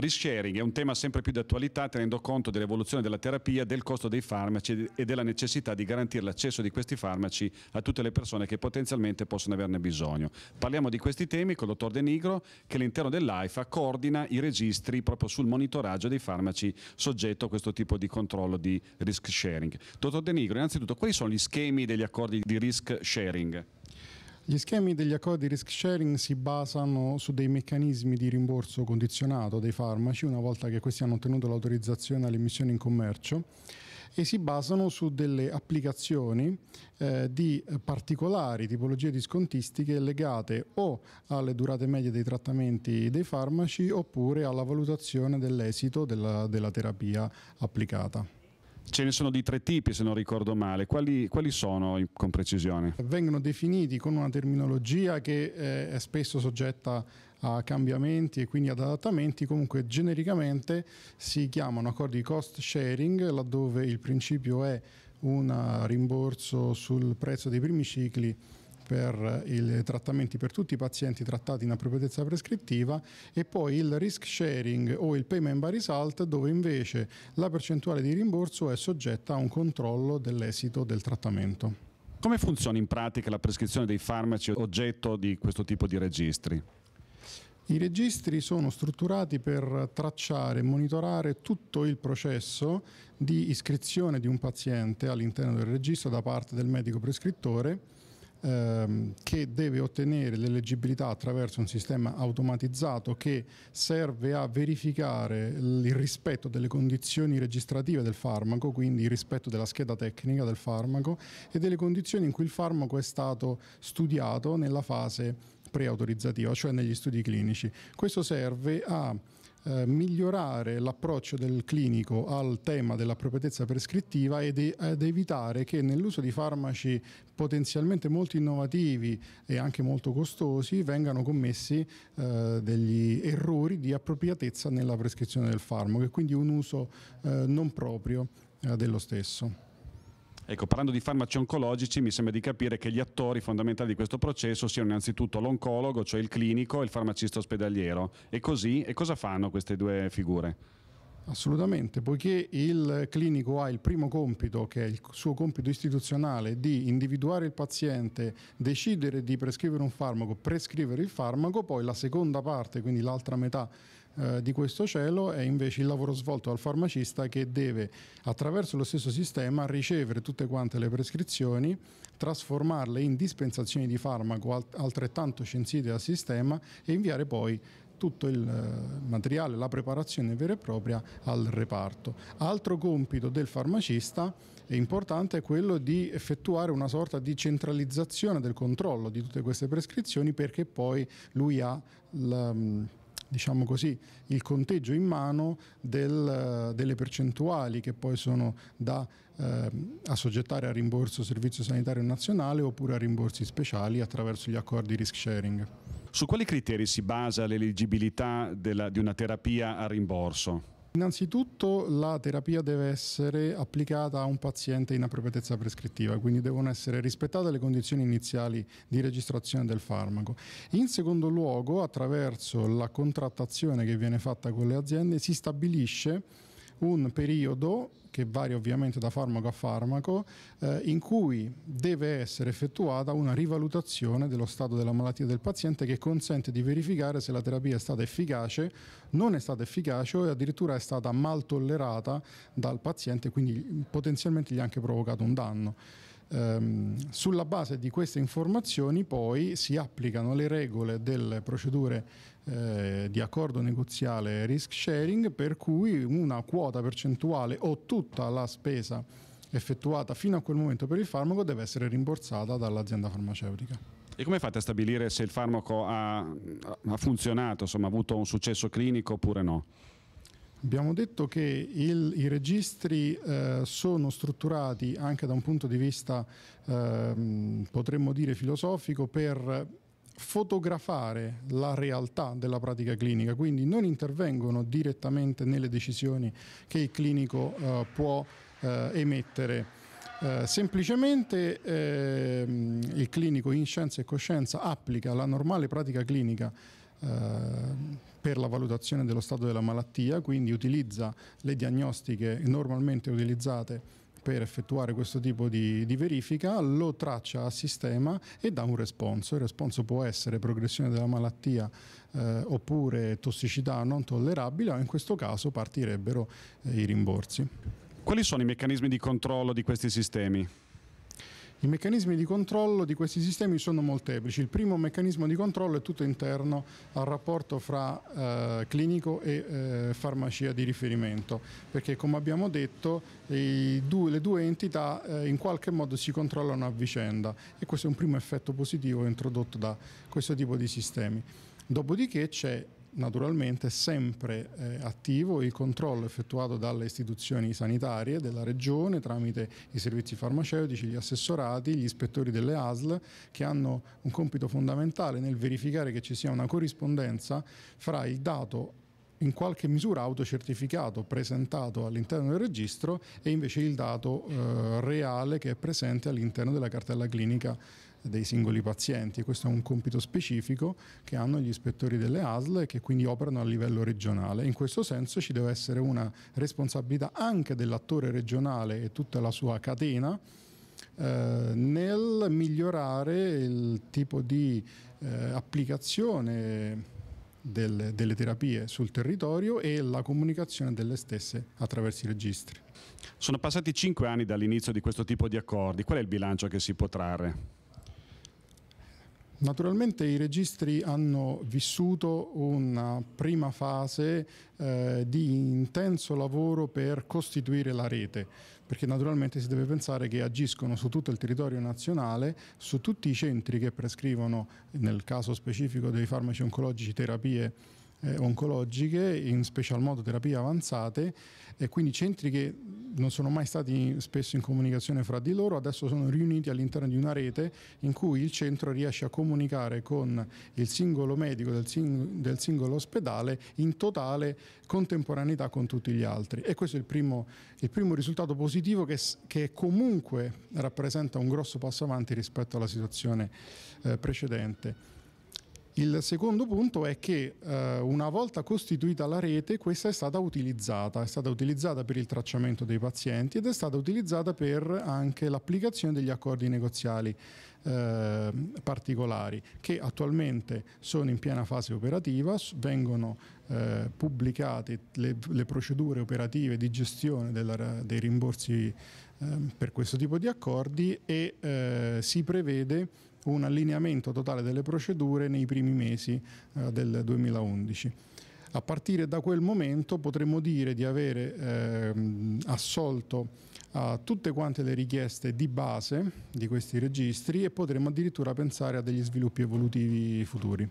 Risk sharing è un tema sempre più di attualità tenendo conto dell'evoluzione della terapia, del costo dei farmaci e della necessità di garantire l'accesso di questi farmaci a tutte le persone che potenzialmente possono averne bisogno. Parliamo di questi temi con il dottor De Nigro che all'interno dell'AIFA coordina i registri proprio sul monitoraggio dei farmaci soggetto a questo tipo di controllo di risk sharing. Dottor De Nigro, innanzitutto quali sono gli schemi degli accordi di risk sharing? Gli schemi degli accordi risk sharing si basano su dei meccanismi di rimborso condizionato dei farmaci una volta che questi hanno ottenuto l'autorizzazione all'emissione in commercio e si basano su delle applicazioni eh, di particolari tipologie di scontistiche legate o alle durate medie dei trattamenti dei farmaci oppure alla valutazione dell'esito della, della terapia applicata. Ce ne sono di tre tipi, se non ricordo male. Quali, quali sono in, con precisione? Vengono definiti con una terminologia che eh, è spesso soggetta a cambiamenti e quindi ad adattamenti, comunque genericamente si chiamano accordi di cost sharing, laddove il principio è un eh, rimborso sul prezzo dei primi cicli per eh, i trattamenti per tutti i pazienti trattati in appropriatezza prescrittiva e poi il risk sharing o il payment by result dove invece la percentuale di rimborso è soggetta a un controllo dell'esito del trattamento. Come funziona in pratica la prescrizione dei farmaci oggetto di questo tipo di registri? I registri sono strutturati per tracciare e monitorare tutto il processo di iscrizione di un paziente all'interno del registro da parte del medico prescrittore ehm, che deve ottenere l'eleggibilità attraverso un sistema automatizzato che serve a verificare il rispetto delle condizioni registrative del farmaco, quindi il rispetto della scheda tecnica del farmaco e delle condizioni in cui il farmaco è stato studiato nella fase preautorizzativa, cioè negli studi clinici. Questo serve a eh, migliorare l'approccio del clinico al tema dell'appropriatezza prescrittiva ed, ed evitare che nell'uso di farmaci potenzialmente molto innovativi e anche molto costosi vengano commessi eh, degli errori di appropriatezza nella prescrizione del farmaco e quindi un uso eh, non proprio eh, dello stesso. Ecco, parlando di farmaci oncologici, mi sembra di capire che gli attori fondamentali di questo processo siano innanzitutto l'oncologo, cioè il clinico, e il farmacista ospedaliero. E così, e cosa fanno queste due figure? Assolutamente, poiché il clinico ha il primo compito, che è il suo compito istituzionale, di individuare il paziente, decidere di prescrivere un farmaco, prescrivere il farmaco, poi la seconda parte, quindi l'altra metà eh, di questo cielo è invece il lavoro svolto dal farmacista che deve attraverso lo stesso sistema ricevere tutte quante le prescrizioni, trasformarle in dispensazioni di farmaco altrettanto censite dal sistema e inviare poi tutto il eh, materiale, la preparazione vera e propria al reparto. Altro compito del farmacista è importante è quello di effettuare una sorta di centralizzazione del controllo di tutte queste prescrizioni perché poi lui ha la diciamo così, il conteggio in mano del, eh, delle percentuali che poi sono da eh, assoggettare a rimborso servizio sanitario nazionale oppure a rimborsi speciali attraverso gli accordi risk sharing. Su quali criteri si basa l'eleggibilità della, di una terapia a rimborso? Innanzitutto la terapia deve essere applicata a un paziente in appropriatezza prescrittiva, quindi devono essere rispettate le condizioni iniziali di registrazione del farmaco. In secondo luogo, attraverso la contrattazione che viene fatta con le aziende, si stabilisce un periodo che varia ovviamente da farmaco a farmaco, eh, in cui deve essere effettuata una rivalutazione dello stato della malattia del paziente che consente di verificare se la terapia è stata efficace, non è stata efficace o addirittura è stata mal tollerata dal paziente, quindi potenzialmente gli ha anche provocato un danno. Ehm, sulla base di queste informazioni poi si applicano le regole delle procedure eh, di accordo negoziale risk sharing per cui una quota percentuale o tutta la spesa effettuata fino a quel momento per il farmaco deve essere rimborsata dall'azienda farmaceutica. E come fate a stabilire se il farmaco ha, ha funzionato, insomma, ha avuto un successo clinico oppure no? Abbiamo detto che il, i registri eh, sono strutturati anche da un punto di vista, eh, potremmo dire, filosofico per fotografare la realtà della pratica clinica, quindi non intervengono direttamente nelle decisioni che il clinico eh, può eh, emettere. Eh, semplicemente ehm, il clinico in scienza e coscienza applica la normale pratica clinica eh, per la valutazione dello stato della malattia, quindi utilizza le diagnostiche normalmente utilizzate per effettuare questo tipo di, di, verifica, lo traccia a sistema e dà un responso. Il responso può essere progressione della malattia eh, oppure tossicità non tollerabile, o in questo caso partirebbero eh, i rimborsi. Quali sono i meccanismi di controllo di questi sistemi? I meccanismi di controllo di questi sistemi sono molteplici. Il primo meccanismo di controllo è tutto interno al rapporto fra eh, clinico e eh, farmacia di riferimento, perché come abbiamo detto due, le due entità eh, in qualche modo si controllano a vicenda e questo è un primo effetto positivo introdotto da questo tipo di sistemi. Dopodiché c'è naturalmente sempre eh, attivo il controllo effettuato dalle istituzioni sanitarie della regione tramite i servizi farmaceutici, gli assessorati, gli ispettori delle ASL che hanno un compito fondamentale nel verificare che ci sia una corrispondenza fra il dato in qualche misura autocertificato presentato all'interno del registro e invece il dato eh, reale che è presente all'interno della cartella clinica dei singoli pazienti. Questo è un compito specifico che hanno gli ispettori delle ASL e che quindi operano a livello regionale. In questo senso ci deve essere una responsabilità anche dell'attore regionale e tutta la sua catena eh, nel migliorare il tipo di eh, applicazione del, delle terapie sul territorio e la comunicazione delle stesse attraverso i registri. Sono passati cinque anni dall'inizio di questo tipo di accordi, qual è il bilancio che si può trarre? Naturalmente i registri hanno vissuto una prima fase eh, di intenso lavoro per costituire la rete, perché naturalmente si deve pensare che agiscono su tutto il territorio nazionale, su tutti i centri che prescrivono, nel caso specifico dei farmaci oncologici, terapie eh, oncologiche, in special modo terapie avanzate, e quindi centri che non sono mai stati spesso in comunicazione fra di loro, adesso sono riuniti all'interno di una rete in cui il centro riesce a comunicare con il singolo medico del, sing- del singolo ospedale in totale contemporaneità con tutti gli altri. E questo è il primo, il primo risultato positivo che, che, comunque rappresenta un grosso passo avanti rispetto alla situazione eh, precedente. Il secondo punto è che eh, una volta costituita la rete questa è stata utilizzata, è stata utilizzata per il tracciamento dei pazienti ed è stata utilizzata per anche l'applicazione degli accordi negoziali eh, particolari che attualmente sono in piena fase operativa, vengono eh, pubblicate le, le, procedure operative di gestione della, dei rimborsi ehm, per questo tipo di accordi e eh, si prevede un allineamento totale delle procedure nei primi mesi eh, del 2011. A partire da quel momento potremmo dire di avere eh, assolto a tutte quante le richieste di base di questi registri e potremmo addirittura pensare a degli sviluppi evolutivi futuri.